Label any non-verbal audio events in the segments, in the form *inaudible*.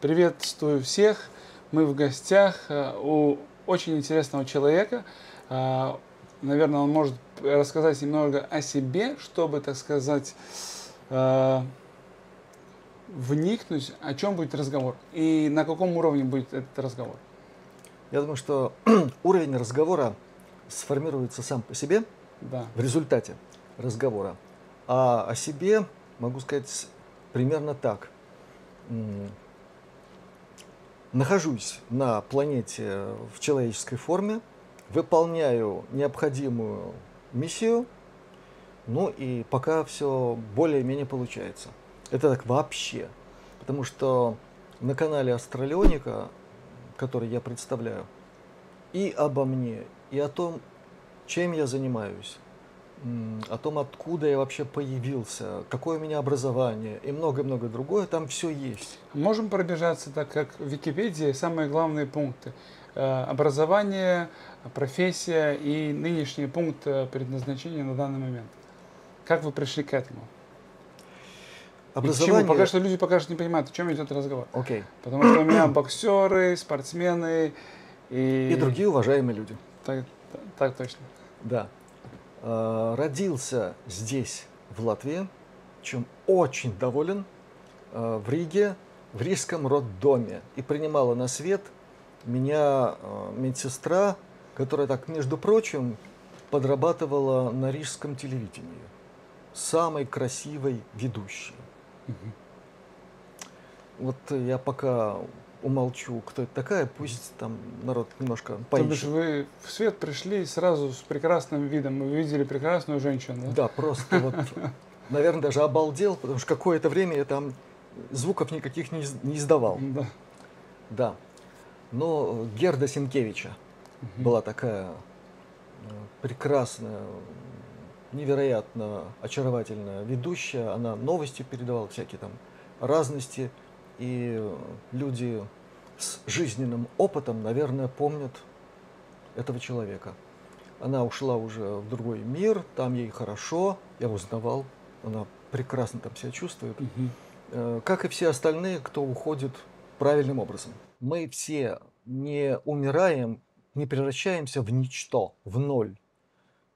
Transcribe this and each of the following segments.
Приветствую всех. Мы в гостях э, у очень интересного человека. Э, наверное, он может рассказать немного о себе, чтобы, так сказать, э, вникнуть, о чем будет разговор и на каком уровне будет этот разговор. Я думаю, что *clears throat* уровень разговора сформируется сам по себе да. в результате разговора. А о себе могу сказать примерно так нахожусь на планете в человеческой форме, выполняю необходимую миссию, ну и пока все более-менее получается. Это так вообще. Потому что на канале Астралионика, который я представляю, и обо мне, и о том, чем я занимаюсь, о том, откуда я вообще появился, какое у меня образование и многое-многое другое, там все есть. Можем пробежаться, так как в Википедии самые главные пункты. Э, образование, профессия и нынешний пункт предназначения на данный момент. Как вы пришли к этому? Образование... И к чему? Пока что люди пока что не понимают, о чем идет разговор. Окей. Okay. Потому что у меня боксеры, спортсмены и... И другие уважаемые люди. Так, так точно. Да. Э, родился здесь, в Латвии, чем очень доволен, э, в Риге, в Рижском роддоме. И принимала на свет меня э, медсестра, которая так, между прочим, подрабатывала на рижском телевидении. Самой красивой ведущей. Вот я пока умолчу, кто это такая, пусть там народ немножко поищет. То бишь вы в свет пришли сразу с прекрасным видом, вы видели прекрасную женщину. Да, просто вот, *laughs* наверное, даже обалдел, потому что какое-то время я там звуков никаких не, не издавал. Да. Да. Но Герда Синкевича угу. была такая э, прекрасная, невероятно очаровательная ведущая. Она новости передавала, всякие там разности. И люди с жизненным опытом, наверное, помнят этого человека. Она ушла уже в другой мир, там ей хорошо, я узнавал, она прекрасно там себя чувствует. Угу. Как и все остальные, кто уходит правильным образом. Мы все не умираем, не превращаемся в ничто, в ноль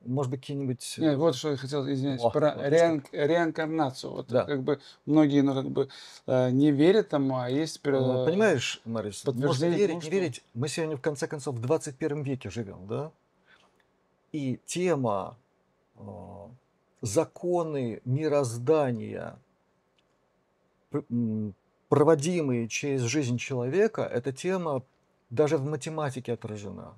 может быть, какие-нибудь... Э, Нет, вот что я хотел, извиняюсь, О, про вот реан... реинкарнацию. Вот да. как бы многие, ну, как бы э, не верят тому, а есть... Ну, понимаешь, Марис, можно верить, не верить. Мы сегодня, в конце концов, в 21 веке живем, да? И тема э, законы мироздания, проводимые через жизнь человека, эта тема даже в математике отражена.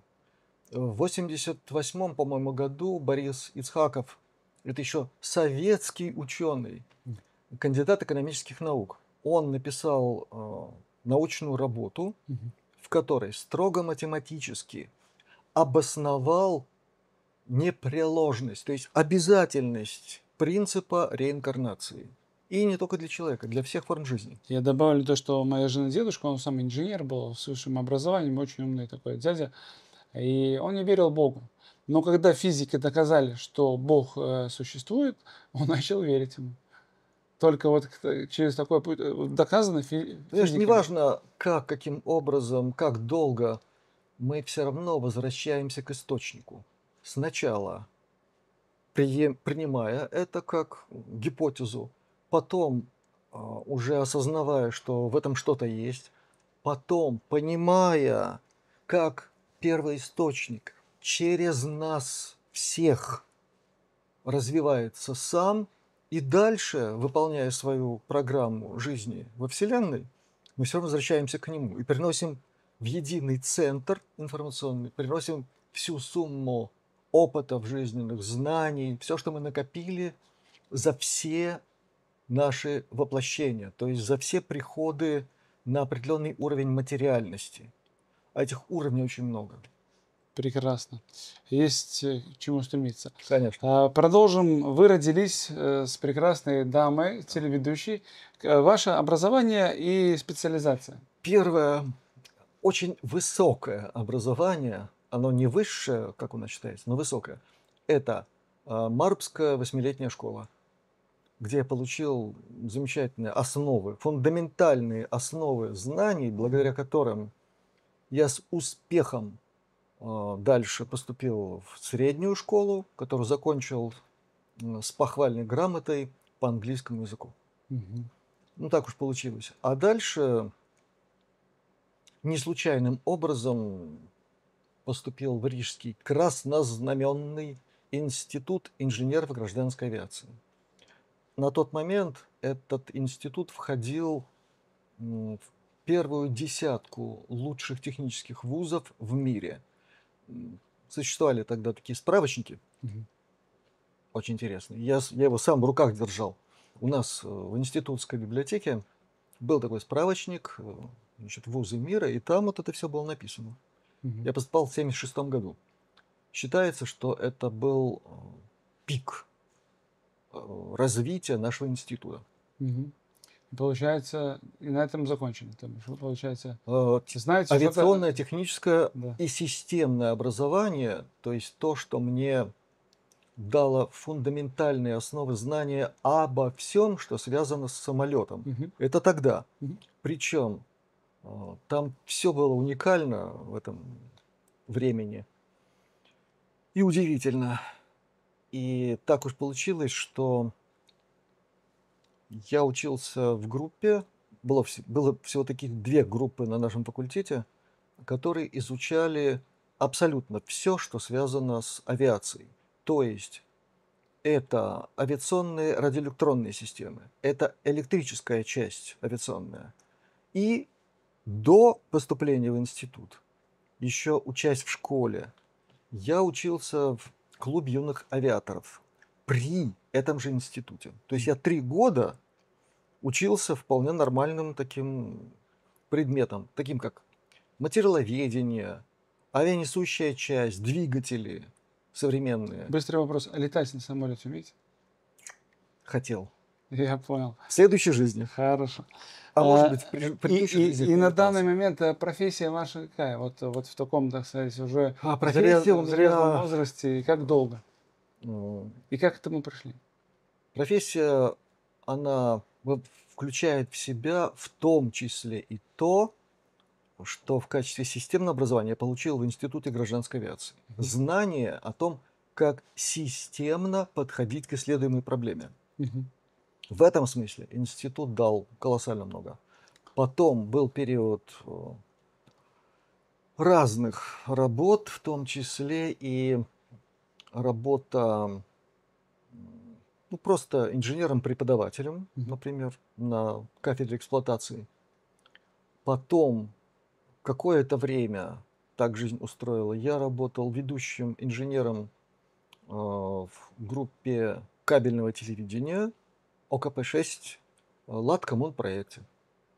В 88 по-моему, году Борис Ицхаков, это еще советский ученый, кандидат экономических наук, он написал э, научную работу, угу. в которой строго математически обосновал непреложность, то есть обязательность принципа реинкарнации. И не только для человека, для всех форм жизни. Я добавлю то, что моя жена дедушка, он сам инженер был с высшим образованием, очень умный такой дядя. И он не верил Богу. Но когда физики доказали, что Бог э, существует, *laughs* он начал верить ему. Только вот э, через такой путь э, доказано ну, физиками. неважно, как, каким образом, как долго, мы все равно возвращаемся к источнику. Сначала принимая это как гипотезу, потом уже осознавая, что в этом что-то есть, потом понимая, как первоисточник через нас всех развивается сам и дальше, выполняя свою программу жизни во Вселенной, мы все возвращаемся к нему и переносим в единый центр информационный, переносим всю сумму опытов жизненных, знаний, все, что мы накопили за все наши воплощения, то есть за все приходы на определенный уровень материальности – а этих уровней очень много. Прекрасно. Есть э, к чему стремиться. Конечно. А, продолжим. Вы родились э, с прекрасной дамой, телеведущей. Э, ваше образование и специализация? Первое, очень высокое образование. Оно не высшее, как у нас считается, но высокое. Это а, Марбская восьмилетняя школа, где я получил замечательные основы, фундаментальные основы знаний, благодаря которым я с успехом э, дальше поступил в среднюю школу, которую закончил э, с похвальной грамотой по английскому языку. Угу. Ну так уж получилось. А дальше не случайным образом поступил в Рижский краснознаменный институт инженеров гражданской авиации. На тот момент этот институт входил в первую десятку лучших технических вузов в мире. Существовали тогда такие справочники, угу. очень интересные. Я, я его сам в руках держал. У нас э, в институтской библиотеке был такой справочник, э, значит, вузы мира, и там вот это все было написано. Угу. Я поступал в 76 году. Считается, что это был э, пик развития нашего института. Угу. Получается, и на этом закончили. получается, а, знаете, авиационное, техническое да. и системное образование, то есть то, что мне дало фундаментальные основы знания обо всем, что связано с самолетом. Угу. Это тогда. Угу. Причем а, там все было уникально в этом времени и удивительно. И так уж получилось, что я учился в группе, было, было всего таких две группы на нашем факультете, которые изучали абсолютно все, что связано с авиацией. То есть это авиационные радиоэлектронные системы, это электрическая часть авиационная. И до поступления в институт, еще учась в школе, я учился в клубе юных авиаторов при этом же институте. То есть я три года учился вполне нормальным таким предметом, таким как материаловедение, авианесущая часть, двигатели современные. Быстрый вопрос. А летать на самолете умеете? Хотел. Я понял. В следующей жизни. Хорошо. А, а может быть, при, при и, и, И на данный момент э, профессия ваша какая? Вот, вот в таком, так сказать, уже а, профессия зрелом, зрелом возрасте и как долго? Э, и как это мы пришли? Профессия, она э, включает в себя в том числе и то, что в качестве системного образования я получил в Институте гражданской авиации. Mm-hmm. Знание о том, как системно подходить к исследуемой проблеме. Mm-hmm. В этом смысле институт дал колоссально много. Потом был период э, разных работ, в том числе и работа ну, просто инженером-преподавателем, например, на кафедре эксплуатации. Потом какое-то время так жизнь устроила. Я работал ведущим инженером э, в группе кабельного телевидения ОКП-6 э, «Латкоммунпроекте».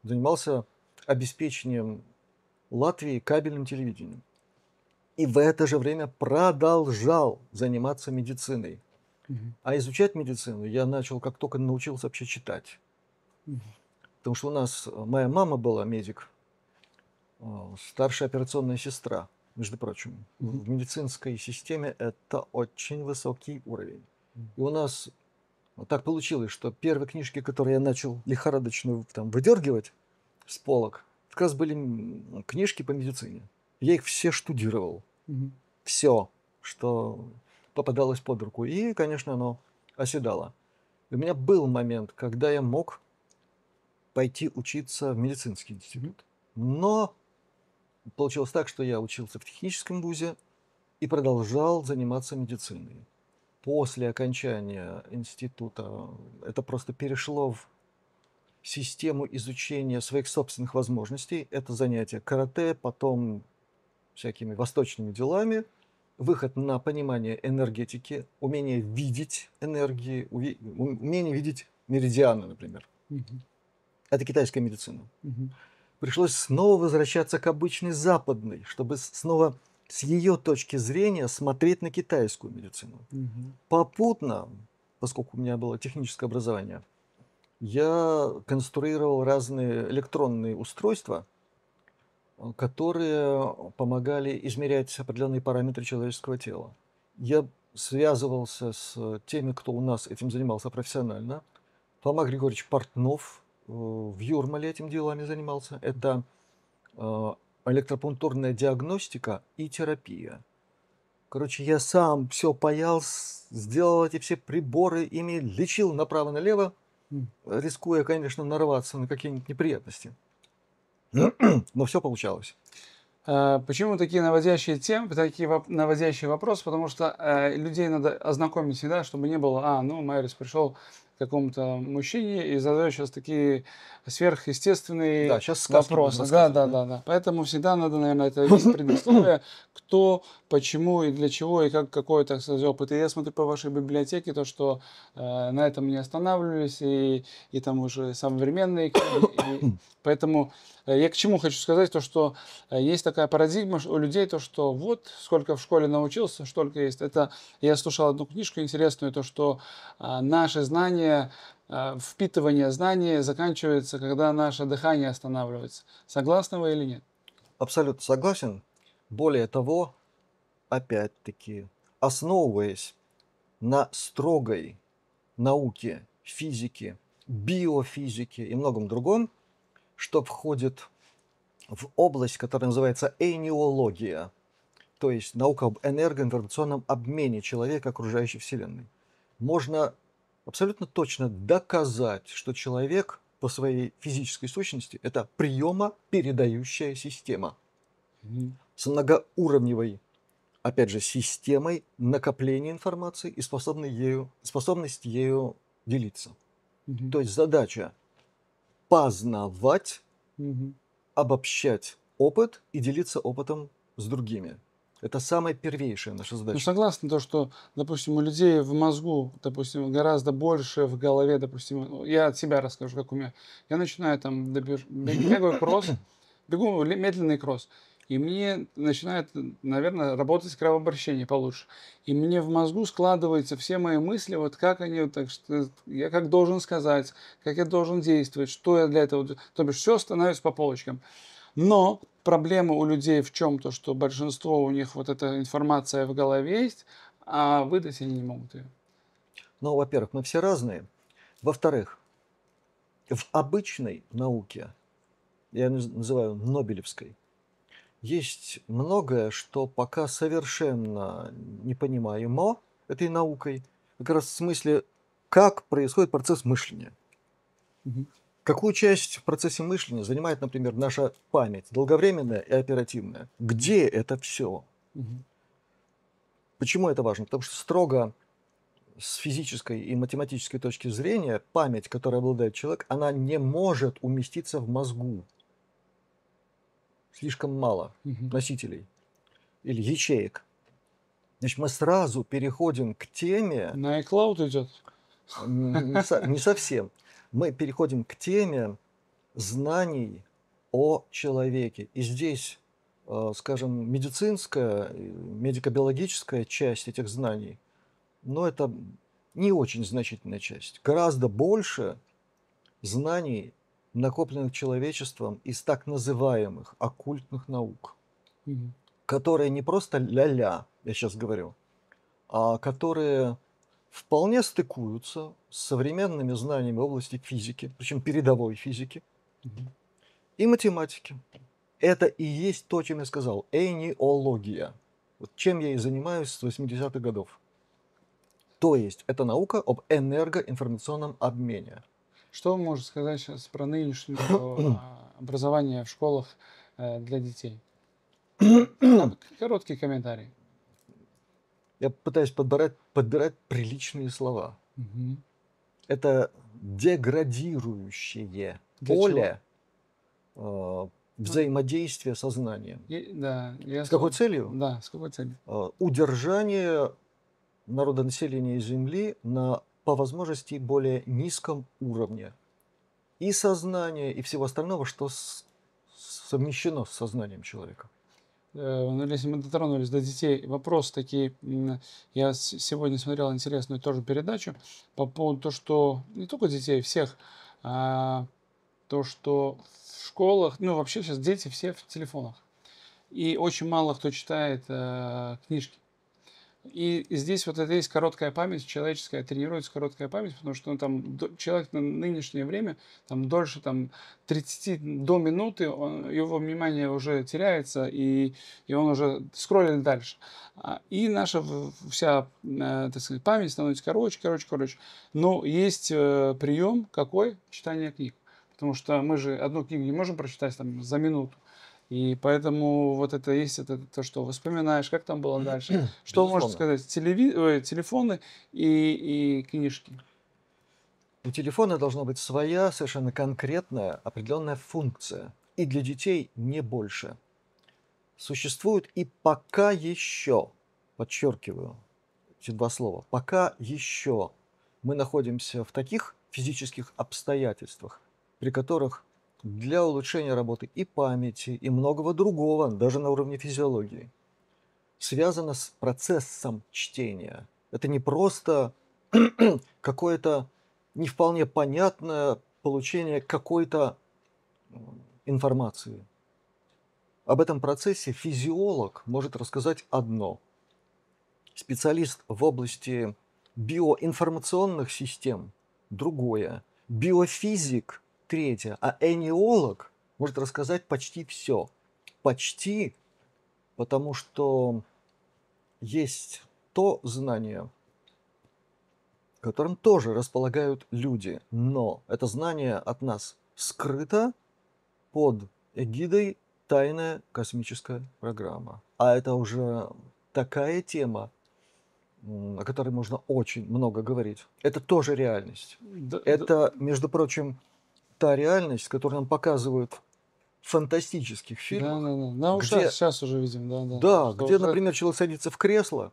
Занимался обеспечением Латвии кабельным телевидением и в это же время продолжал заниматься медициной. А изучать медицину я начал, как только научился вообще читать. Потому что у нас, э, моя мама была медик, э, старшая операционная сестра, между прочим. В медицинской системе это очень высокий уровень. И у нас так получилось, что первые книжки, которые я начал лихорадочно там, выдергивать с полок, как раз были книжки по медицине. Я их все штудировал все, что попадалось под руку. И, конечно, оно оседало. И у меня был момент, когда я мог пойти учиться в медицинский институт, но получилось так, что я учился в техническом вузе и продолжал заниматься медициной. После окончания института это просто перешло в систему изучения своих собственных возможностей. Это занятие карате, потом всякими восточными делами, выход на понимание энергетики, умение видеть энергии, умение видеть меридианы, например. Угу. Это китайская медицина. Угу. Пришлось снова возвращаться к обычной западной, чтобы снова с ее точки зрения смотреть на китайскую медицину. Угу. Попутно, поскольку у меня было техническое образование, я конструировал разные электронные устройства – которые помогали измерять определенные параметры человеческого тела. Я связывался с теми, кто у нас этим занимался профессионально. Тома Григорьевич Портнов э, в Юрмале этим делами занимался. Это э, электропунктурная диагностика и терапия. Короче, я сам все паял, сделал эти все приборы, ими лечил направо-налево, рискуя, конечно, нарваться на какие-нибудь неприятности. *clears throat* Но все получалось. Э, почему такие наводящие темы, такие наводящие вопросы? Потому что э, людей надо ознакомить всегда, чтобы не было, а, ну, Майрис пришел, какому-то мужчине и задаю сейчас такие сверхъестественные да, сейчас вопросы. Да, да, да, да. Поэтому всегда надо, наверное, это предыстория, *laughs* кто, почему и для чего, и как какой, то сказать, опыт. И я смотрю по вашей библиотеке, то, что э, на этом не останавливались, и, и там уже современные книги. *coughs* поэтому э, я к чему хочу сказать, то, что э, есть такая парадигма у людей, то, что вот сколько в школе научился, столько есть. Это я слушал одну книжку интересную, то, что э, наши знания обучение, э, впитывание знаний заканчивается, когда наше дыхание останавливается. Согласны вы или нет? Абсолютно согласен. Более того, опять-таки, основываясь на строгой науке физики, биофизики и многом другом, что входит в область, которая называется энеология, то есть наука об энергоинформационном обмене человека окружающей Вселенной. Можно абсолютно точно доказать, что человек по своей физической сущности – это приемо-передающая система с многоуровневой, опять же, системой накопления информации и способной ею, способность ею делиться. mm То есть задача познавать, mm обобщать опыт и делиться опытом с другими. Это самая первейшая наша задача. Ну, согласна то, что, допустим, у людей в мозгу, допустим, гораздо больше в голове, допустим, я от себя расскажу, как у меня. Я начинаю там, добеж... *laughs* бегаю кросс, бегу медленный кросс, и мне начинает, наверное, работать кровообращение получше. И мне в мозгу складываются все мои мысли, вот как они, вот так что я как должен сказать, как я должен действовать, что я для этого, то бишь все становится по полочкам. Но проблема у людей в чем? То, что большинство у них вот эта информация в голове есть, а выдать они не могут ее. Ну, во-первых, мы все разные. Во-вторых, в обычной науке, я называю Нобелевской, есть многое, что пока совершенно не понимаемо этой наукой, как раз в смысле, как происходит процесс мышления. Угу. Какую часть в процессе мышления занимает, например, наша память, долговременная и оперативная? Где это все? Угу. Почему это важно? Потому что строго с физической и математической точки зрения память, которой обладает человек, она не может уместиться в мозгу. Слишком мало угу. носителей или ячеек. Значит, мы сразу переходим к теме... На iCloud идет? Не совсем мы переходим к теме знаний о человеке. И здесь, э, скажем, медицинская, медико-биологическая часть этих знаний, но это не очень значительная часть. Гораздо больше знаний, накопленных человечеством из так называемых оккультных наук, угу. которые не просто ля-ля, я сейчас говорю, а которые вполне стыкуются с современными знаниями области физики, причем передовой физики, и математики. Это и есть то, чем я сказал, энеология. Вот чем я и занимаюсь с 80-х годов. То есть это наука об энергоинформационном обмене. Что можно сказать сейчас про нынешнее *coughs* а, образование в школах э, для детей? *coughs* Короткий комментарий я пытаюсь подбирать, подбирать приличные слова. Угу. Это деградирующее Для поле чего? Э, ну, взаимодействия сознания. И, да, я с какой целью? Да, с какой целью? Э, удержание народонаселения Земли на, по возможности, более низком уровне и сознание и всего остального, что с, совмещено с сознанием человека. Э, ну если мы дотронулись до детей, вопрос такие, я сегодня смотрел интересную тоже передачу по поводу того, что не только детей, всех, а то, что в школах, ну вообще сейчас дети все в телефонах. И очень мало кто читает э, книжки. И здесь вот это есть короткая память, человеческая тренируется короткая память, потому что ну, там, человек на нынешнее время там, дольше там, 30 до минуты он, его внимание уже теряется, и, и он уже скроллит дальше. А, и наша вся э, так сказать, память становится короче, короче, короче. Но есть э, прием какой? Читание книг. Потому что мы же одну книгу не можем прочитать там, за минуту. И поэтому вот это есть это то, что вспоминаешь, как там было дальше. Что можно сказать? Телеви... телефоны и, и книжки. У телефона должна быть своя совершенно конкретная определенная функция. И для детей не больше. Существуют и пока еще, подчеркиваю эти два слова, пока еще мы находимся в таких физических обстоятельствах, при которых для улучшения работы и памяти, и многого другого, даже на уровне физиологии, связано с процессом чтения. Это не просто *clears throat* какое-то не вполне понятное получение какой-то э, информации. Об этом процессе физиолог может рассказать одно. Специалист в области биоинформационных систем – другое. Биофизик третье. А энеолог может рассказать почти все. Почти, потому что есть то знание, которым тоже располагают люди, но это знание от нас скрыто под эгидой «Тайная космическая программа». А это уже такая тема, о которой можно очень много говорить. Это тоже реальность. Да, это, да. между прочим, та реальность, которую нам показывают фантастических фильмов, Да, да, да. На ушах где, сейчас уже видим, да, да. Да, что где, уже... например, человек садится в кресло,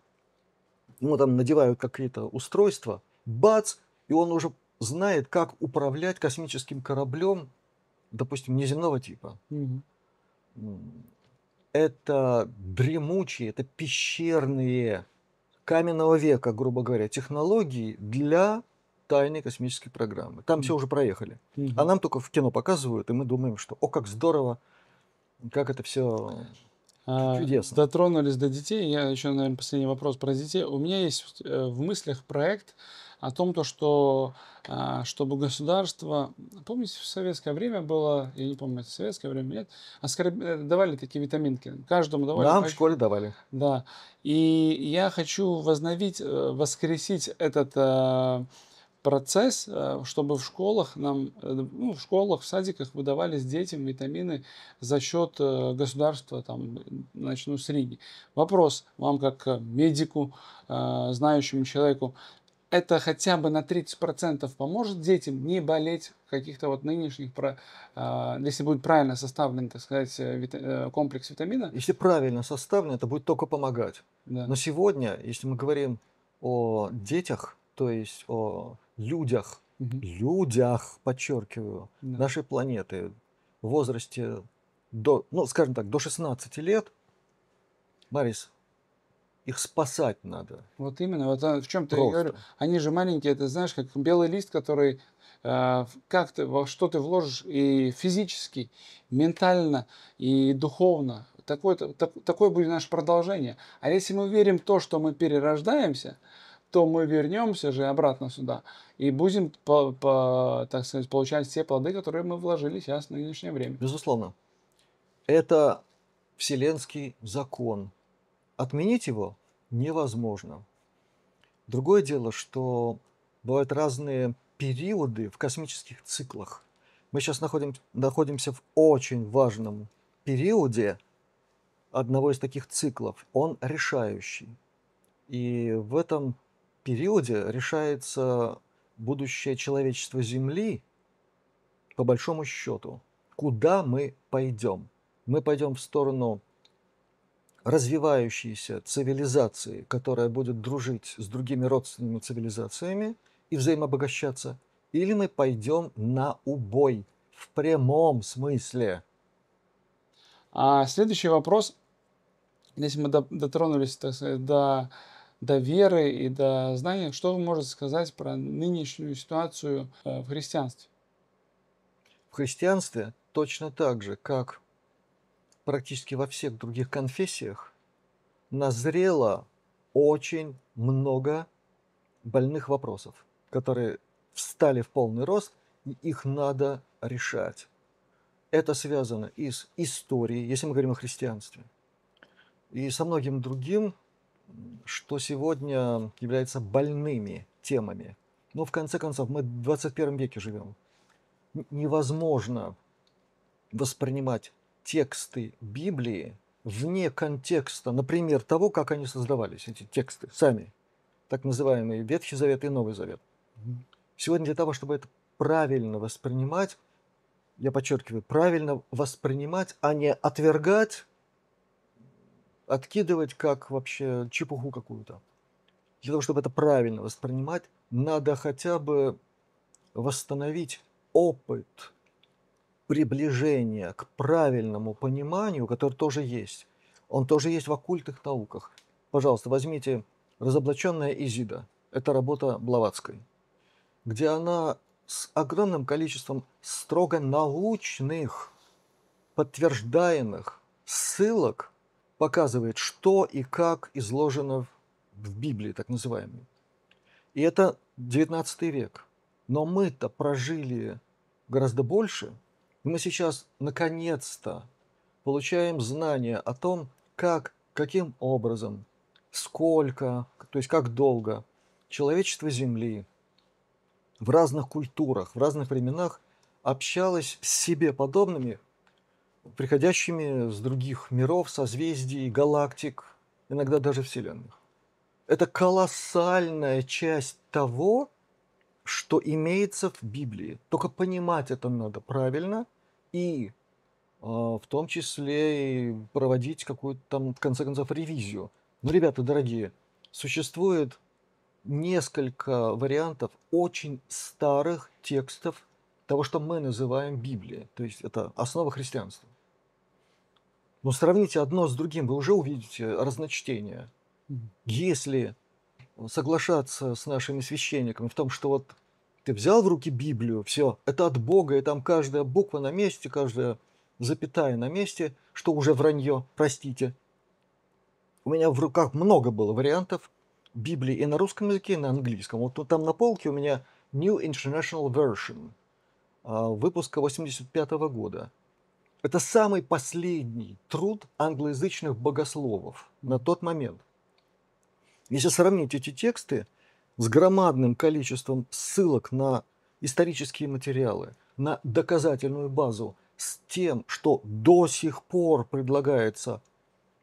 ему там надевают какие-то устройства, бац, и он уже знает, как управлять космическим кораблем, допустим, неземного типа. Угу. Это дремучие, это пещерные каменного века, грубо говоря, технологии для тайной космической программы. Там mm все уже проехали. Mm-hmm. А нам только в кино показывают, и мы думаем, что о, как здорово, как это все а, чудесно. Дотронулись до детей. Я еще, наверное, последний вопрос про детей. У меня есть э, в мыслях проект о том, то, что а, чтобы государство, помните, в советское время было, я не помню, это советское время, нет, оскорб... Э, давали такие витаминки, каждому давали. Нам хочу... в школе давали. Да, и я хочу возновить, э, воскресить этот процесс, э, чтобы в школах нам, э, ну, в школах, в садиках выдавались детям витамины за счет э, государства, там, начну с Риги. Вопрос вам как медику, знающему человеку, это хотя бы на 30% поможет детям не болеть каких-то вот нынешних, если будет правильно составлен, так сказать, комплекс витамина? Если правильно составлен, это будет только помогать. Да. Но сегодня, если мы говорим о детях, то есть о людях, угу. людях, подчеркиваю, да. нашей планеты в возрасте до, ну, скажем так, до 16 лет, Марис, их спасать надо. Вот именно, вот а, в чем ты я говорю, они же маленькие, это знаешь, как белый лист, который э, как ты, во что ты вложишь и физически, ментально, и духовно. Такое, так, такое будет наше продолжение. А если мы верим в то, что мы перерождаемся, то мы вернемся же обратно сюда и будем, по, по, так сказать, получать все плоды, которые мы вложили сейчас на нынешнее время. Безусловно. Это вселенский закон. Отменить его невозможно. Другое дело, что бывают разные периоды в космических циклах. Мы сейчас находим, находимся в очень важном периоде одного из таких циклов. Он решающий. И в этом периоде решается будущее человечества Земли, по большому счету, куда мы пойдем. Мы пойдем в сторону развивающейся цивилизации, которая будет дружить с другими родственными цивилизациями и взаимообогащаться, или мы пойдем на убой в прямом смысле. А следующий вопрос, если мы дотронулись так сказать, до до веры и до знания. Что вы можете сказать про нынешнюю ситуацию э, в христианстве? В христианстве точно так же, как практически во всех других конфессиях, назрело очень много больных вопросов, которые встали в полный рост, и их надо решать. Это связано и с историей, если мы говорим о христианстве, и со многим другим что сегодня является больными темами. Но ну, в конце концов, мы в 21 веке живем. Невозможно воспринимать тексты Библии вне контекста, например, того, как они создавались, эти тексты сами, так называемые Ветхий Завет и Новый Завет. Сегодня для того, чтобы это правильно воспринимать, я подчеркиваю, правильно воспринимать, а не отвергать откидывать как вообще чепуху какую-то. Для того, чтобы это правильно воспринимать, надо хотя бы восстановить опыт приближения к правильному пониманию, который тоже есть. Он тоже есть в оккультных науках. Пожалуйста, возьмите «Разоблаченная Изида». Это работа Блаватской, где она с огромным количеством строго научных, подтверждаемых ссылок показывает, что и как изложено в Библии, так называемой. И это 19 век. Но мы-то прожили гораздо больше. мы сейчас наконец-то получаем знания о том, как, каким образом, сколько, то есть как долго человечество Земли в разных культурах, в разных временах общалось с себе подобными приходящими с других миров, созвездий, галактик, иногда даже вселенных. Это колоссальная часть того, что имеется в Библии. Только понимать это надо правильно и э, в том числе и проводить какую-то там, в конце концов, ревизию. Но, ребята, дорогие, существует несколько вариантов очень старых текстов того, что мы называем Библией. То есть это основа христианства. Но сравните одно с другим, вы уже увидите разночтение. Если соглашаться с нашими священниками в том, что вот ты взял в руки Библию, все, это от Бога, и там каждая буква на месте, каждая запятая на месте, что уже вранье, простите. У меня в руках много было вариантов Библии и на русском языке, и на английском. Вот там на полке у меня New International Version а, выпуска 85 года – это самый последний труд англоязычных богословов на тот момент. Если сравнить эти тексты с громадным количеством ссылок на исторические материалы, на доказательную базу, с тем, что до сих пор предлагается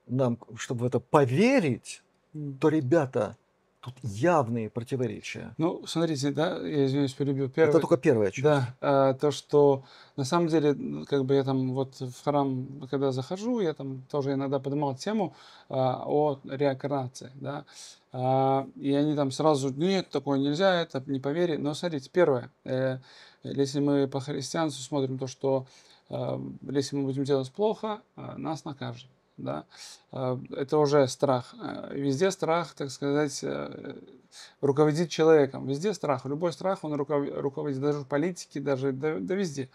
нам, чтобы в это поверить, то, ребята, Тут явные противоречия. Ну, смотрите, да, я извиняюсь, перебью. Первый, Это только первое, часть. Да, а, то, что на самом деле, ну, как бы я там вот в храм, когда захожу, я там тоже иногда поднимал тему а, о реакрации, да, а, и они там сразу, нет, такое нельзя, это не повери. Но смотрите, первое, э, если мы по христианству смотрим то, что э, если мы будем делать плохо, э, нас накажут да, а, это уже страх. А, везде страх, так сказать, э, руководит человеком. Везде страх. Любой страх, он руководит даже в политике, даже да, да везде.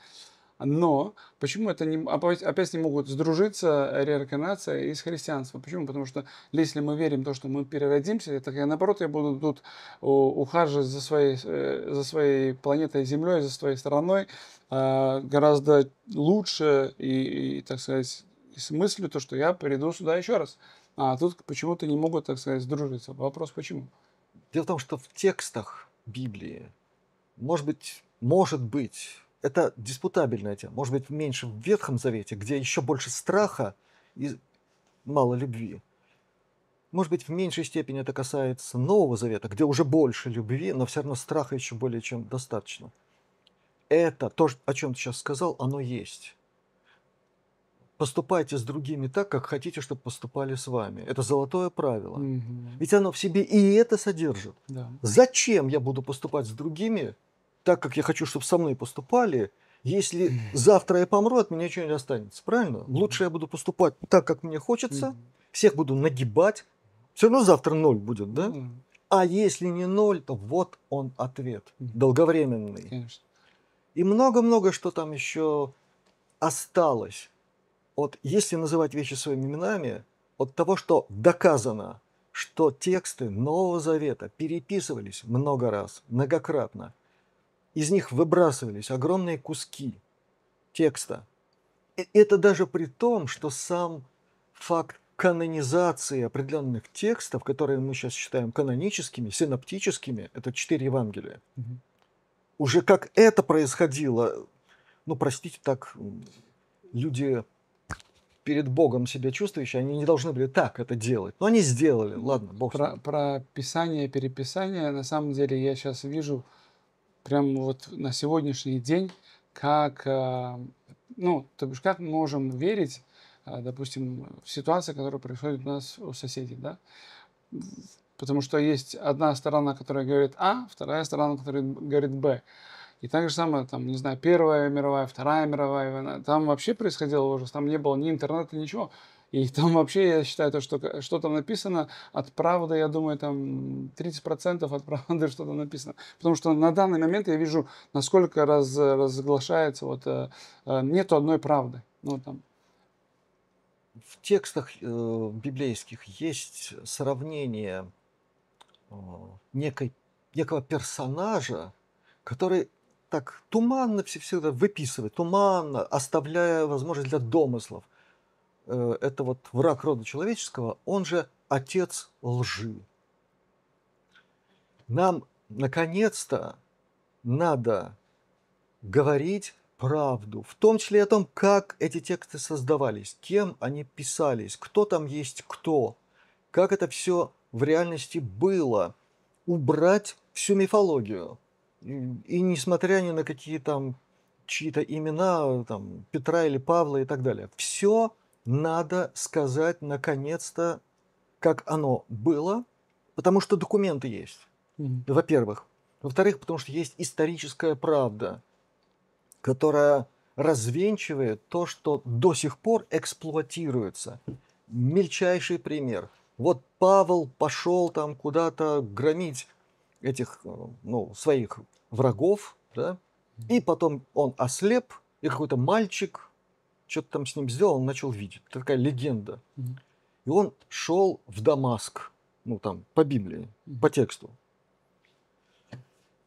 Но почему это не, опять не могут сдружиться э, реинкарнация из христианства? Почему? Потому что если мы верим в то, что мы переродимся, так я наоборот, я буду тут ухаживать за своей, э, за своей планетой Землей, за своей страной а, гораздо лучше и, и так сказать, с мыслью, то, что я приду сюда еще раз. А тут почему-то не могут, так сказать, сдружиться. Вопрос почему? Дело в том, что в текстах Библии, может быть, может быть, это диспутабельная тема. Может быть, меньше в Ветхом Завете, где еще больше страха и мало любви. Может быть, в меньшей степени это касается Нового Завета, где уже больше любви, но все равно страха еще более чем достаточно. Это, то, о чем ты сейчас сказал, оно есть поступайте с другими так, как хотите, чтобы поступали с вами. Это золотое правило. Угу. Ведь оно в себе и это содержит. Да. Зачем я буду поступать с другими так, как я хочу, чтобы со мной поступали, если угу. завтра я помру, от меня ничего не останется, правильно? Угу. Лучше я буду поступать так, как мне хочется, угу. всех буду нагибать, все равно завтра ноль будет, да? Угу. А если не ноль, то вот он ответ, угу. долговременный. Конечно. И много-много что там еще осталось вот если называть вещи своими именами, от того, что доказано, что тексты Нового Завета переписывались много раз, многократно, из них выбрасывались огромные куски текста. И это даже при том, что сам факт канонизации определенных текстов, которые мы сейчас считаем каноническими, синоптическими, это четыре Евангелия. Угу. Уже как это происходило, ну, простите так, люди перед Богом себя чувствующие, они не должны были так это делать. Но они сделали. Ладно, Бог. Про, про писание, переписание, на самом деле я сейчас вижу прям вот на сегодняшний день, как, э, ну, то бишь, как можем верить, э, допустим, в ситуации, которая происходит у нас у соседей, да? Потому что есть одна сторона, которая говорит А, вторая сторона, которая говорит Б. И так же самое, там, не знаю, Первая мировая, Вторая мировая война, там вообще происходило ужас, там не было ни интернета, ничего. И *laughs* там вообще, я считаю, то, что, э, что там написано, от правды, я думаю, там 30% от *laughs* правды, что там написано. Потому что на данный момент я вижу, насколько раз, разглашается, вот, э, э, нету одной правды. Ну, там, в текстах э, библейских есть сравнение э, некой, некого персонажа, который так туманно все всегда выписывать, туманно, оставляя возможность для домыслов. Э, это вот враг рода человеческого, он же отец лжи. Нам, наконец-то, надо говорить правду, в том числе и о том, как эти тексты создавались, кем они писались, кто там есть кто, как это все в реальности было, убрать всю мифологию, и несмотря ни на какие там чьи-то имена, там, Петра или Павла и так далее. Все надо сказать наконец-то, как оно было, потому что документы есть, mm-hmm. во-первых. Во-вторых, потому что есть историческая правда, которая развенчивает то, что до сих пор эксплуатируется. Мельчайший пример. Вот Павел пошел там куда-то громить этих, э, ну, своих врагов, да, и потом он ослеп, и какой-то мальчик что-то там с ним сделал, он начал видеть. Это такая легенда. И он шел в Дамаск, ну там, по Библии, по тексту.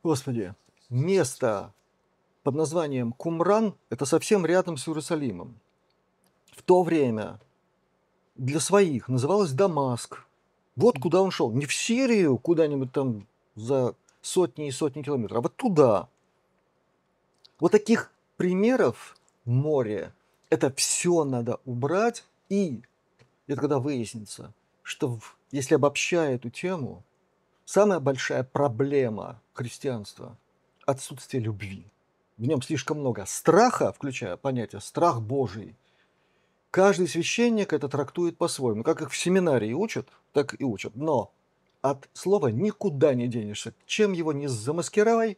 Господи, место под названием Кумран, это совсем рядом с Иерусалимом. В то время для своих называлось Дамаск. Вот куда он шел. Не в Сирию куда-нибудь там за сотни и сотни километров. А вот туда. Вот таких примеров море. Это все надо убрать. И это когда выяснится, что если обобщая эту тему, самая большая проблема христианства – отсутствие любви. В нем слишком много страха, включая понятие «страх Божий», каждый священник это трактует по-своему. Как их в семинарии учат, так и учат. Но от слова никуда не денешься. Чем его не замаскировай,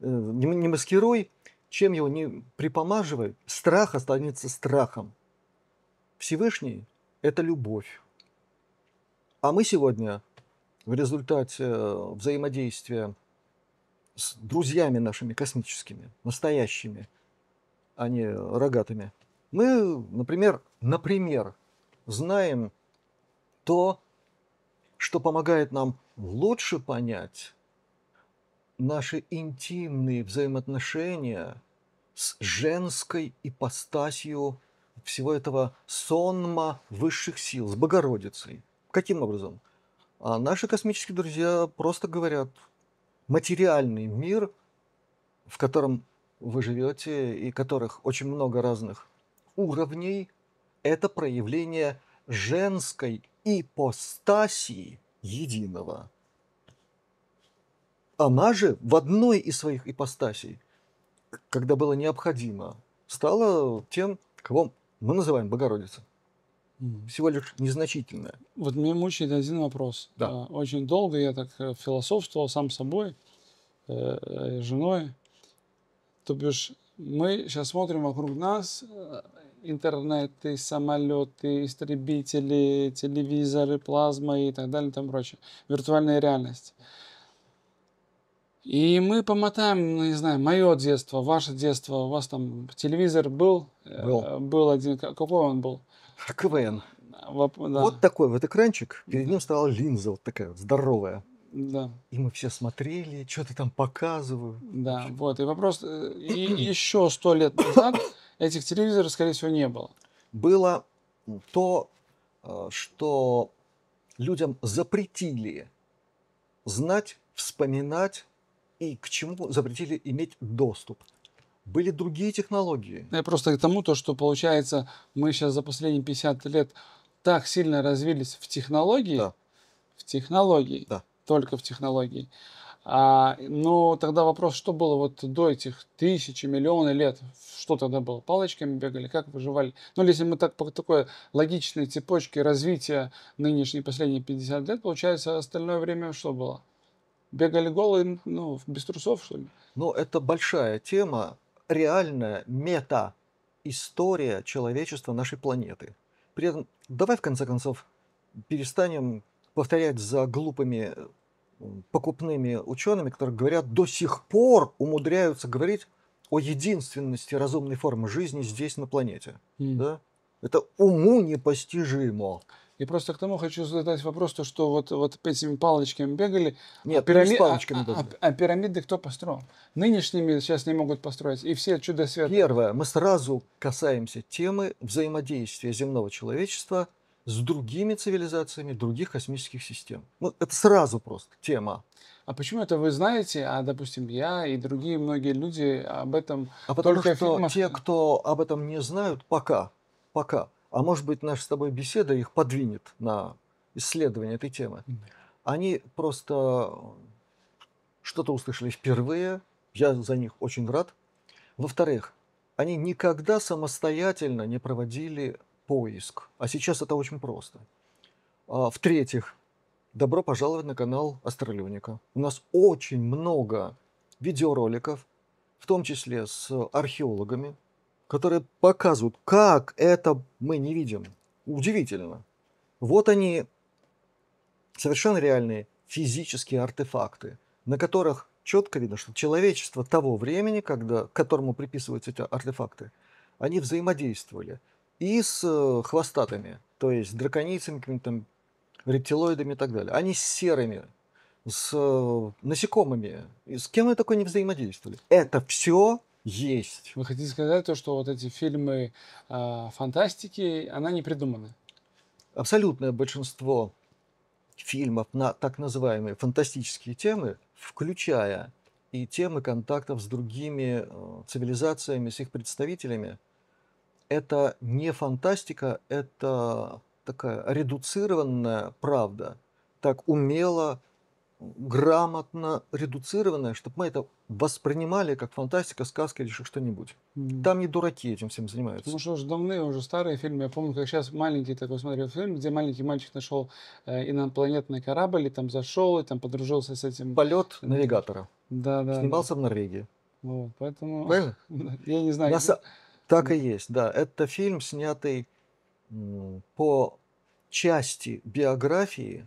э, не маскируй, чем его не припомаживай, страх останется страхом. Всевышний – это любовь. А мы сегодня в результате э, взаимодействия с друзьями нашими космическими, настоящими, а не рогатыми, мы, например, например, знаем то, что помогает нам лучше понять наши интимные взаимоотношения с женской ипостасью всего этого сонма высших сил, с Богородицей. Каким образом? А наши космические друзья просто говорят, материальный мир, в котором вы живете и которых очень много разных уровней, это проявление женской ипостаси единого. Она же в одной из своих ипостасей, когда было необходимо, стала тем, кого мы называем Богородица. Всего лишь незначительная. Вот меня мучает один вопрос. Да. А, очень долго я так э, философствовал сам собой, э, э, женой. То бишь, мы сейчас смотрим вокруг нас интернеты, самолеты, истребители, телевизоры, плазма и так далее там прочее. Виртуальная реальность. И мы помотаем, ну, не знаю, мое детство, ваше детство, у вас там телевизор был? Э, был. Был один, какой он был? КВН. Воп, да. Вот такой вот экранчик, перед ним стояла линза вот такая здоровая. Да. И мы все смотрели, что то там показываю. Да, вот. И вопрос, э, и *clears throat* еще сто лет назад этих телевизоров, скорее всего, не было. Было то, э, что людям запретили знать, вспоминать и к чему запретили иметь доступ. Были другие технологии. Я просто к тому, то, что получается, мы сейчас за последние 50 лет так сильно развились в технологии, да. в технологии, да. только в технологии, а, но ну, тогда вопрос, что было вот до этих тысячи, миллионы лет? Что тогда было? Палочками бегали? Как выживали? Ну, если мы так по такой логичной цепочке развития нынешние последние 50 лет, получается, остальное время что было? Бегали голые, ну, без трусов, что ли? Ну, это большая тема, реальная мета-история человечества нашей планеты. При этом давай, в конце концов, перестанем повторять за глупыми покупными учеными, которые говорят, до сих пор умудряются говорить о единственности разумной формы жизни здесь, на планете. Mm. Да? Это уму непостижимо. И просто к тому хочу задать вопрос, то, что вот, вот этими палочками бегали. А Нет, а пирами... не с а, палочками. А, а, а пирамиды кто построил? Нынешними сейчас не могут построить. И все чудо света. Первое. Мы сразу касаемся темы взаимодействия земного человечества – с другими цивилизациями других космических систем. Ну, это сразу просто тема. А почему это вы знаете, а, допустим, я и другие многие люди об этом а потому что фильмах... те, кто об этом не знают, пока, пока, а может быть, наша с тобой беседа их подвинет на исследование этой темы. Они просто что-то услышали впервые, я за них очень рад. Во-вторых, они никогда самостоятельно не проводили поиск. А сейчас это очень просто. А, в-третьих, добро пожаловать на канал Астролюника. У нас очень много видеороликов, в том числе с археологами, которые показывают, как это мы не видим. Удивительно. Вот они, совершенно реальные физические артефакты, на которых четко видно, что человечество того времени, когда, к которому приписываются эти артефакты, они взаимодействовали и с э, хвостатыми, то есть драконицами, там, рептилоидами и так далее. Они с серыми, с э, насекомыми. И с кем они такое не взаимодействовали? Это все есть. Вы хотите сказать то, что вот эти фильмы э, фантастики, она не придумана? Абсолютное большинство фильмов на так называемые фантастические темы, включая и темы контактов с другими э, цивилизациями, с их представителями, это не фантастика, это такая редуцированная правда, так умело, грамотно редуцированная, чтобы мы это воспринимали как фантастика, сказка или что-нибудь. Там не дураки этим всем занимаются. Потому что уже давные, уже старые фильмы, я помню, как сейчас маленький такой смотрел фильм, где маленький мальчик нашел э, инопланетный корабль, и там зашел, и там подружился с этим... Полет навигатора. Да, да. Снимался да. в Норвегии. Вот, поэтому... Правильно? *laughs* Я не знаю. На... Так и есть, да. Это фильм, снятый по части биографии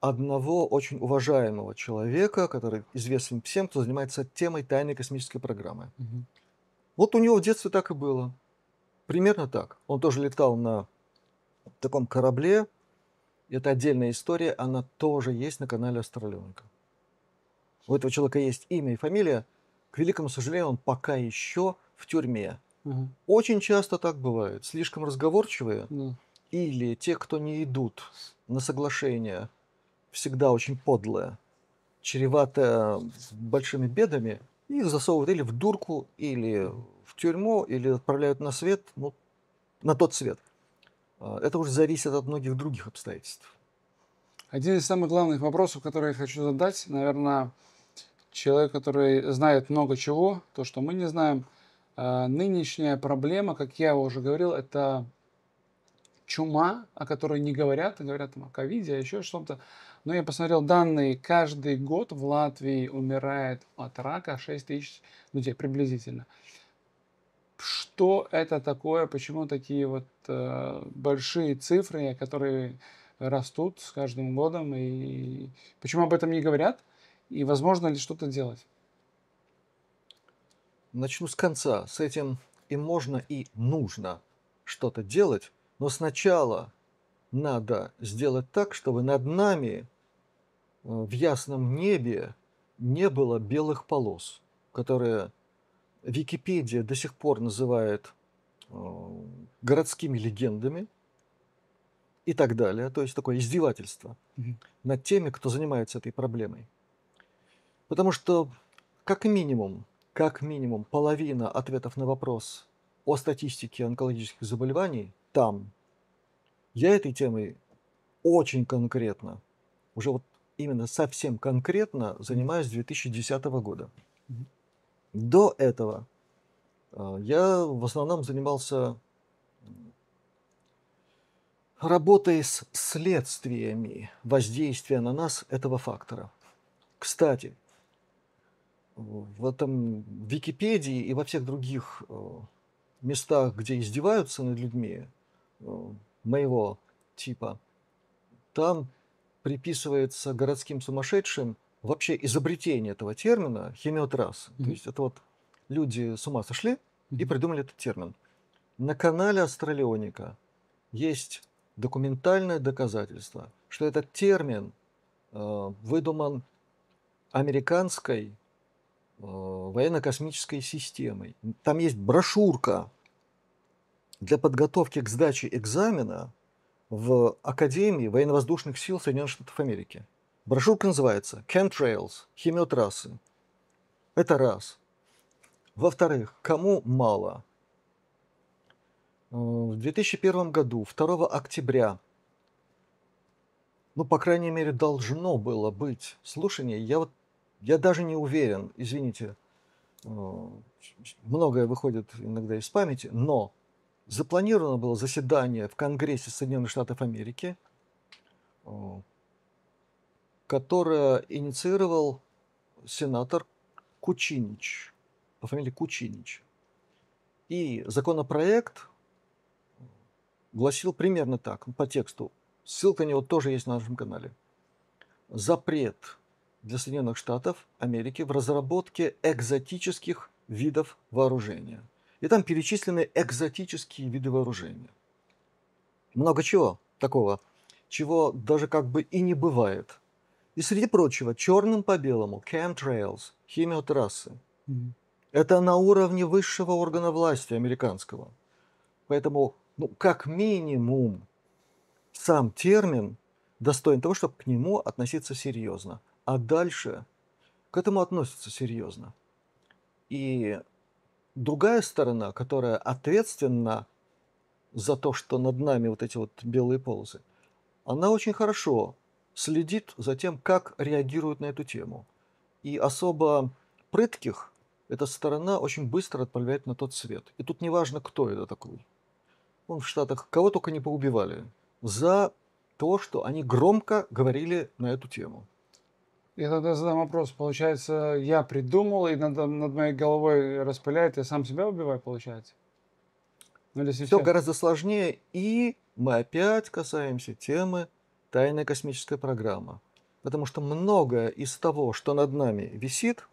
одного очень уважаемого человека, который известен всем, кто занимается темой тайной космической программы. Угу. Вот у него в детстве так и было. Примерно так. Он тоже летал на таком корабле. Это отдельная история, она тоже есть на канале Астралионика. У этого человека есть имя и фамилия. К великому сожалению, он пока еще в тюрьме. Угу. Очень часто так бывает. Слишком разговорчивые угу. или те, кто не идут на соглашение, всегда очень подлое, чревато большими бедами, их засовывают или в дурку, или в тюрьму, или отправляют на свет, ну, на тот свет. А, это уже зависит от многих других обстоятельств. Один из самых главных вопросов, который я хочу задать, наверное, человек, который знает много чего, то, что мы не знаем, а, нынешняя проблема, как я уже говорил, это чума, о которой не говорят, а говорят там, о ковиде, а еще что-то. Но я посмотрел данные, каждый год в Латвии умирает от рака 6 тысяч людей приблизительно. Что это такое, почему такие вот э, большие цифры, которые растут с каждым годом, и почему об этом не говорят, и возможно ли что-то делать? Начну с конца. С этим и можно, и нужно что-то делать, но сначала надо сделать так, чтобы над нами э, в ясном небе не было белых полос, которые Википедия до сих пор называет э, городскими легендами и так далее. То есть такое издевательство над теми, кто занимается этой проблемой. Потому что, как минимум, как минимум половина ответов на вопрос о статистике онкологических заболеваний там. Я этой темой очень конкретно, уже вот именно совсем конкретно занимаюсь с 2010 года. До этого э, я в основном занимался работой с следствиями воздействия на нас этого фактора. Кстати, в этом Википедии и во всех других э, местах, где издеваются над людьми э, моего типа, там приписывается городским сумасшедшим вообще изобретение этого термина химиотрасс. Mm-hmm. То есть это вот люди с ума сошли mm-hmm. и придумали этот термин. На канале Астралионика есть документальное доказательство, что этот термин э, выдуман американской Э, военно-космической системой. Там есть брошюрка для подготовки к сдаче экзамена в Академии военно-воздушных сил Соединенных Штатов Америки. Брошюрка называется «Chemtrails. Химиотрассы». Это раз. Во-вторых, кому мало? Э, в 2001 году, 2 октября, ну, по крайней мере, должно было быть слушание. Я вот я даже не уверен, извините, э, многое выходит иногда из памяти, но запланировано было заседание в Конгрессе Соединенных Штатов Америки, э, которое инициировал сенатор Кучинич, по фамилии Кучинич. И законопроект э, гласил примерно так, по тексту. Ссылка на него тоже есть на нашем канале. Запрет для Соединенных Штатов Америки в разработке экзотических видов вооружения. И там перечислены экзотические виды вооружения. Много чего такого, чего даже как бы и не бывает. И среди прочего, черным по белому, chemtrails, химиотрассы. Mm-hmm. Это на уровне высшего органа власти американского. Поэтому, ну, как минимум, сам термин достоин того, чтобы к нему относиться серьезно. А дальше к этому относятся серьезно. И другая сторона, которая ответственна за то, что над нами вот эти вот белые полосы, она очень хорошо следит за тем, как реагируют на эту тему. И особо прытких эта сторона очень быстро отправляет на тот свет. И тут неважно, кто это такой. Он в Штатах кого только не поубивали за то, что они громко говорили на эту тему. Я тогда задам вопрос. Получается, я придумал, и над, над моей головой распыляет, я сам себя убиваю, получается? Ну, или Все гораздо сложнее, и мы опять касаемся темы тайной космической программы. Потому что многое из того, что над нами висит,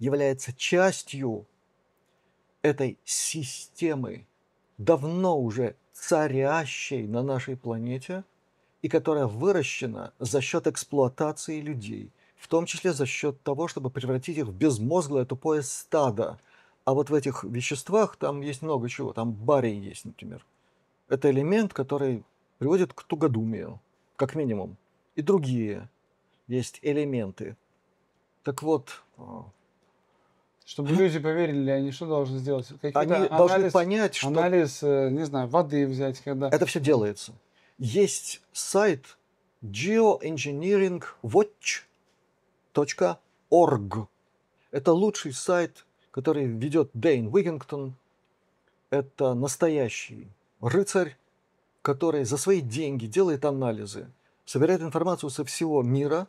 является частью этой системы, давно уже царящей на нашей планете – и которая выращена за счет эксплуатации людей, в том числе за счет того, чтобы превратить их в безмозглое тупое стадо. А вот в этих веществах там есть много чего, там барий есть, например. Это элемент, который приводит к тугодумию, как минимум. И другие есть элементы. Так вот, э, чтобы люди поверили, они что должны сделать? Какие-то они анализ, должны понять, что... Анализ, э, не знаю, воды взять, когда... Это все делается. Есть сайт geoengineeringwatch.org. Это лучший сайт, который ведет Дэйн Уиггингтон. Это настоящий рыцарь, который за свои деньги делает анализы, собирает информацию со всего мира,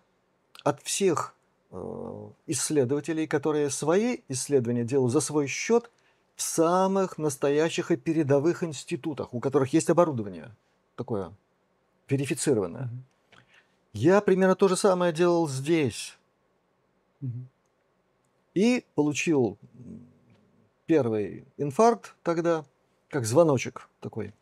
от всех э, исследователей, которые свои исследования делают за свой счет в самых настоящих и передовых институтах, у которых есть оборудование – такое верифицированное. Угу. mm Я примерно то же самое делал здесь. Угу. mm И получил первый инфаркт тогда, как звоночек такой.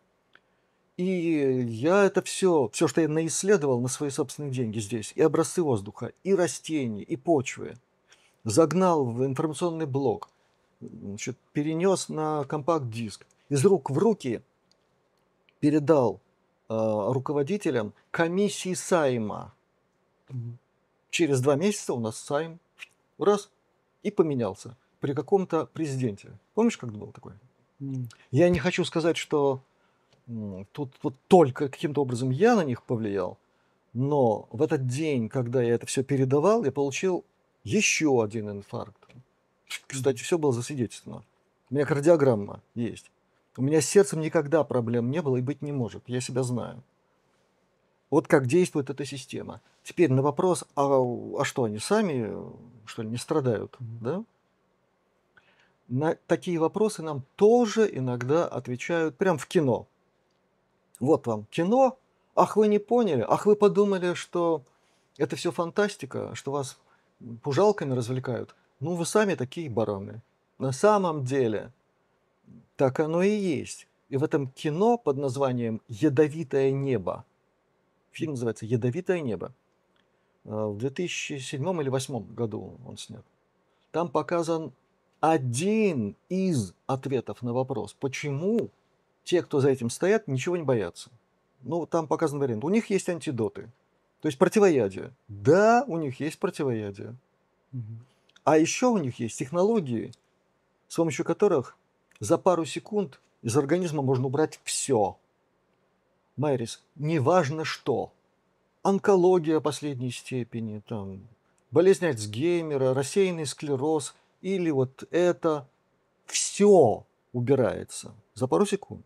И я это все, все, что я наисследовал на свои собственные деньги здесь, и образцы воздуха, и растений, и почвы, загнал в информационный блок, значит, перенес на компакт-диск, из рук в руки передал Э, руководителем комиссии Сайма. Через два месяца у нас Сайм раз и поменялся при каком-то президенте. Помнишь, как было такое? Я не хочу сказать, что тут вот только каким-то образом я на них повлиял, но в этот день, когда я это все передавал, я получил еще один инфаркт. Кстати, все было засвидетельствовано. У меня кардиограмма есть. У меня с сердцем никогда проблем не было и быть не может. Я себя знаю. Вот как действует эта система. Теперь на вопрос, а, а что они сами, что ли, не страдают, mm-hmm. да? На такие вопросы нам тоже иногда отвечают прям в кино. Вот вам кино, ах вы не поняли, ах вы подумали, что это все фантастика, что вас пужалками развлекают. Ну вы сами такие бараны. На самом деле – так оно и есть. И в этом кино под названием «Ядовитое небо», фильм называется «Ядовитое небо», э, в 2007 или 2008 году он снят, там показан один из ответов на вопрос, почему те, кто за этим стоят, ничего не боятся. Ну, там показан вариант. У них есть антидоты, то есть противоядие. Да, у них есть противоядие. Угу. А еще у них есть технологии, с помощью которых за пару секунд из организма можно убрать все. Майрис, неважно что. Онкология последней степени, там, болезнь Альцгеймера, рассеянный склероз или вот это. Все убирается за пару секунд.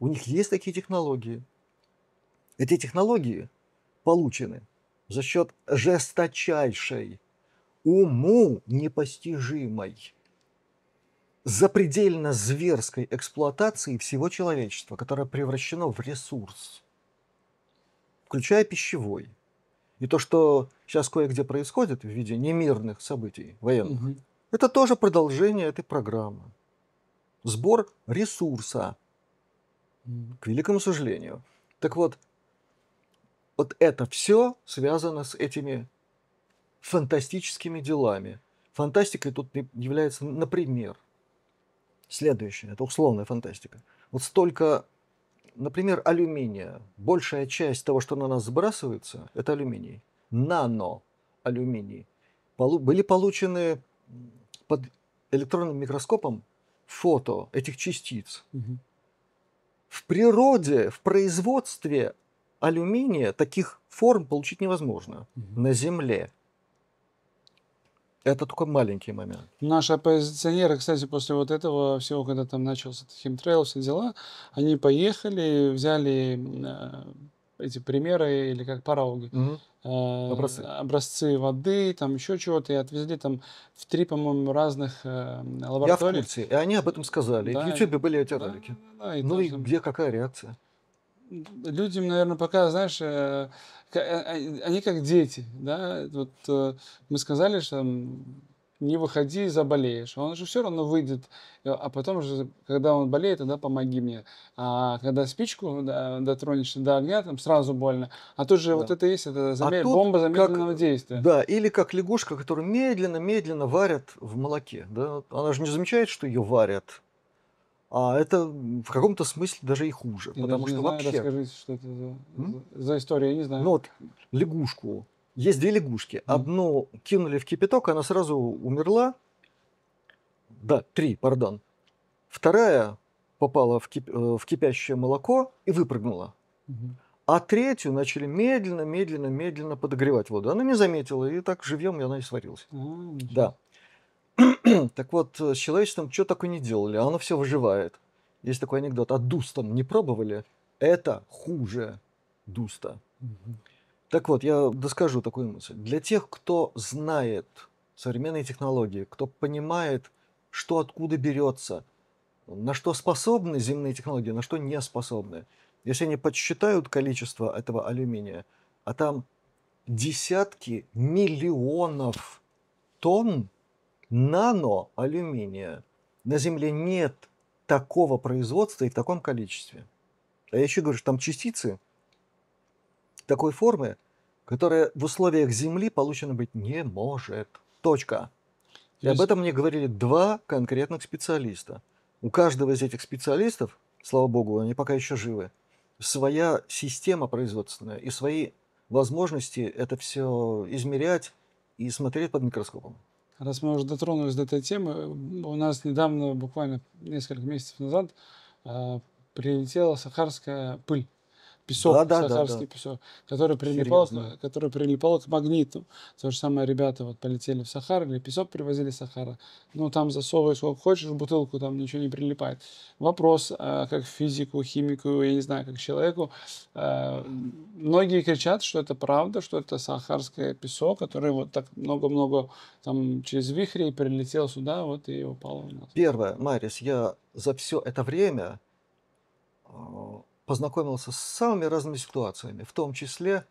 У них есть такие технологии. Эти технологии получены за счет жесточайшей, уму непостижимой запредельно зверской эксплуатации всего человечества, которое превращено в ресурс, включая пищевой. И то, что сейчас кое-где происходит в виде немирных событий военных, угу. это тоже продолжение этой программы. Сбор ресурса, к великому сожалению. Так вот, вот это все связано с этими фантастическими делами. Фантастикой тут является, например, Следующее, это условная фантастика. Вот столько, например, алюминия. Большая часть того, что на нас сбрасывается, это алюминий. Нано-алюминий. Были получены под электронным микроскопом фото этих частиц. В природе, в производстве алюминия таких форм получить невозможно на Земле. Это только маленький момент. Наши оппозиционеры, кстати, после вот этого всего, когда там начался химтрейл, все дела, они поехали, взяли э, эти примеры, или как парауги, угу. Э, образцы. образцы воды, там еще чего-то, и отвезли там в три, по-моему, разных э, лаборатории. Я в курсе, и они об этом сказали. Да, и в Ютьюбе были эти да, ролики. Да, да, ну и где какая реакция? людям, наверное, пока, знаешь, э, э, э, они как дети, да, вот мы сказали, что не выходи, заболеешь. Он же все равно выйдет, а потом же, когда он болеет, тогда помоги мне. А когда спичку дотронешься до огня, там сразу больно. А тут же да. вот это есть, это а замер... а тут бомба замедленного как... действия. Да, или как лягушка, которую медленно-медленно варят в молоке. Да? Она же не замечает, что ее варят а это в каком-то смысле даже и хуже. Я потому что не знаю, вообще... Расскажите, что это за, М? за история, я не знаю. Ну вот лягушку. Есть две лягушки. Одну кинули в кипяток, она сразу умерла. Да, три, пардон. Вторая попала в, кип... Э, в кипящее молоко и выпрыгнула. А третью начали медленно, медленно, медленно подогревать воду. Она не заметила, и так живьем и она и сварилась. А, да. *clears throat* так вот, э, с человечеством что такое не делали, а оно все выживает. Есть такой анекдот, а дустом не пробовали? Это хуже дуста. Угу. Так вот, я доскажу такую мысль. Для тех, кто знает современные технологии, кто понимает, что откуда берется, на что способны земные технологии, на что не способны. Если они подсчитают количество этого алюминия, а там десятки миллионов тонн наноалюминия. На Земле нет такого производства и в таком количестве. А я еще говорю, что там частицы такой формы, которая в условиях Земли получена быть не может. Точка. И есть... об этом мне говорили два конкретных специалиста. У каждого из этих специалистов, слава богу, они пока еще живы, своя система производственная и свои возможности это все измерять и смотреть под микроскопом. Раз мы уже дотронулись до этой темы, у нас недавно, буквально несколько месяцев назад, а, прилетела сахарская пыль песок, да, да, сахарский да, да. песок, который прилипал, который прилипал к магниту. То же самое ребята вот полетели в Сахару, или песок привозили с Сахара. Ну, там засовывай сколько хочешь в бутылку, там ничего не прилипает. Вопрос, э, как физику, химику, я не знаю, как человеку. Э, многие кричат, что это правда, что это сахарский песок, который вот так много-много там через вихри прилетел сюда, вот и упал у нас. Первое, Марис, я за все это время а, познакомился с самыми разными ситуациями, в том числе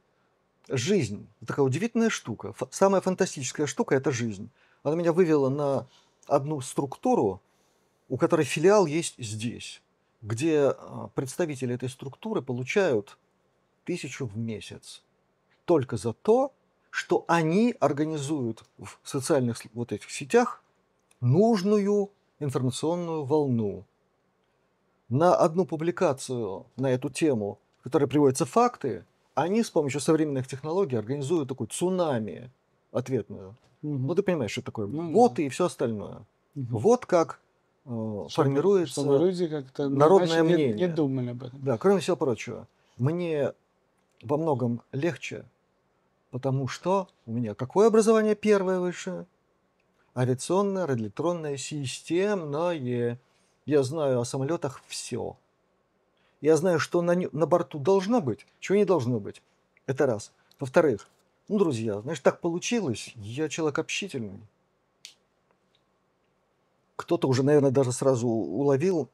жизнь. Такая удивительная штука. самая фантастическая штука – это жизнь. Она меня вывела на одну структуру, у которой филиал есть здесь, где а, представители этой структуры получают тысячу в месяц только за то, что они организуют в социальных вот этих сетях нужную информационную волну, на одну публикацию на эту тему, в которой приводятся факты, они с помощью современных технологий организуют такой цунами ответную. Угу. Ну, ты понимаешь, что такое ну, вот да. и все остальное. Угу. Вот как э, чтобы, формируется чтобы люди как-то ну, народное не, мнение. Не думали об этом. Да, кроме всего прочего, мне во многом легче, потому что у меня какое образование первое высшее? Авиационное, радиоэлектронное, системное. Я знаю о самолетах все. Я знаю, что на, на борту должно быть, чего не должно быть. Это раз. Во-вторых, ну, друзья, значит, так получилось. Я человек общительный. Кто-то уже, наверное, даже сразу уловил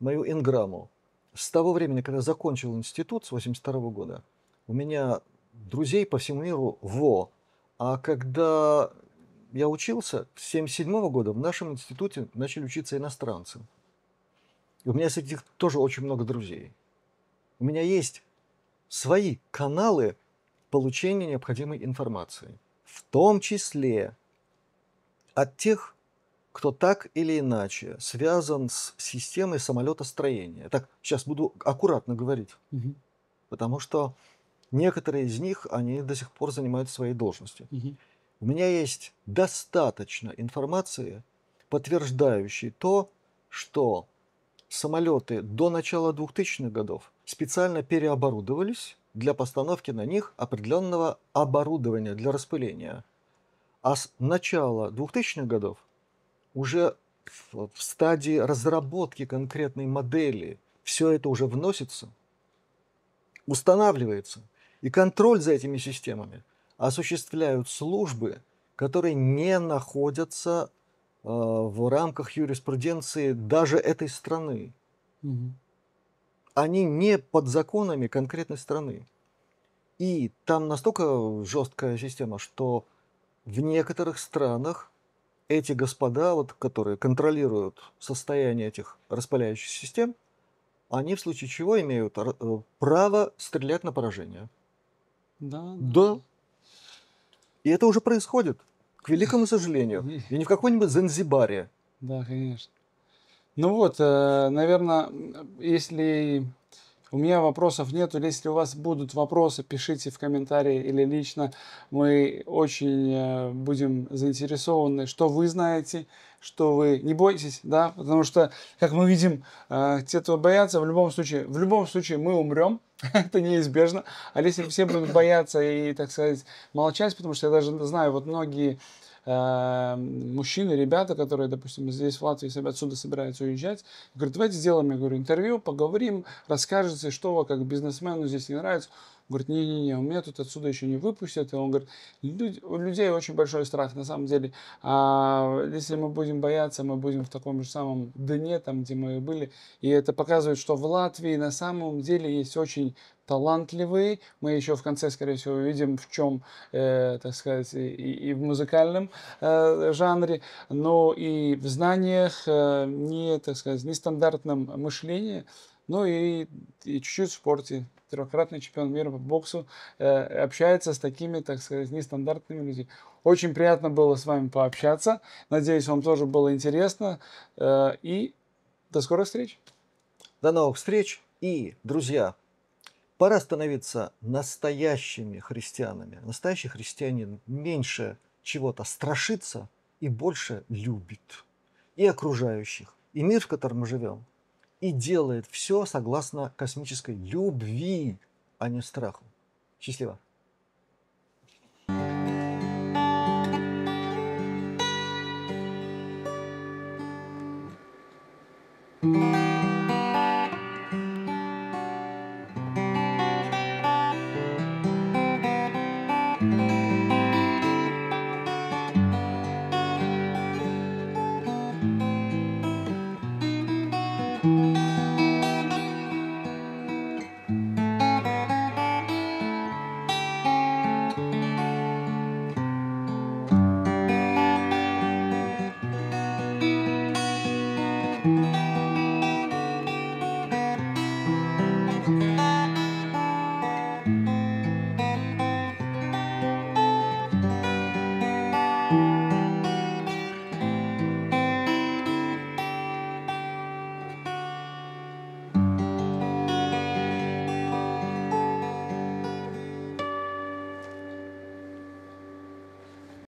мою инграмму. С того времени, когда закончил институт с 82 -го года, у меня друзей по всему миру во. А когда я учился, с 77 -го года в нашем институте начали учиться иностранцы – и у меня среди них тоже очень много друзей. У меня есть свои каналы получения необходимой информации, в том числе от тех, кто так или иначе связан с системой самолетостроения. Так, сейчас буду аккуратно говорить, угу. потому что некоторые из них, они до сих пор занимают свои должности. Угу. У меня есть достаточно информации, подтверждающей то, что самолеты до начала 2000-х годов специально переоборудовались для постановки на них определенного оборудования для распыления. А с начала 2000-х годов уже в стадии разработки конкретной модели все это уже вносится, устанавливается, и контроль за этими системами осуществляют службы, которые не находятся Э, в рамках юриспруденции даже этой страны. Угу. Они не под законами конкретной страны. И там настолько жесткая система, что в некоторых странах эти господа, вот, которые контролируют состояние этих распыляющихся систем, они в случае чего имеют э, право стрелять на поражение. Да. Да. да. И это уже происходит к великому сожалению. И не в какой-нибудь Занзибаре. Да, конечно. Ну вот, э, наверное, если у меня вопросов нету. Если у вас будут вопросы, пишите в комментарии или лично. Мы очень э, будем заинтересованы, что вы знаете, что вы не бойтесь, да, потому что, как мы видим, э, те, кто боятся, в любом случае, в любом случае мы умрем, *laughs* это неизбежно. А если все будут бояться и, так сказать, молчать, потому что я даже знаю, вот многие Эм, мужчины, ребята, которые, допустим, здесь в Латвии отсюда собираются уезжать, говорят, давайте сделаем, я говорю, интервью, поговорим, расскажете, что вы как бизнесмену здесь не нравится. Он говорит, не-не-не, у меня тут отсюда еще не выпустят. И он говорит, люди, у людей очень большой страх, на самом деле. А если мы будем бояться, мы будем в таком же самом дне, там, где мы были. И это показывает, что в Латвии на самом деле есть очень талантливый. Мы еще в конце, скорее всего, увидим, в чем, э, так сказать, и, и в музыкальном э, жанре, но и в знаниях, э, не, так сказать, нестандартном мышлении, ну и, и чуть-чуть в спорте. Трехкратный чемпион мира по боксу э, общается с такими, так сказать, нестандартными людьми. Очень приятно было с вами пообщаться. Надеюсь, вам тоже было интересно. Э, и до скорых встреч. До новых встреч. И, друзья, Пора становиться настоящими христианами. Настоящий христианин меньше чего-то страшится и больше любит. И окружающих, и мир, в котором мы живем. И делает все согласно космической любви, а не страху. Счастливо! thank you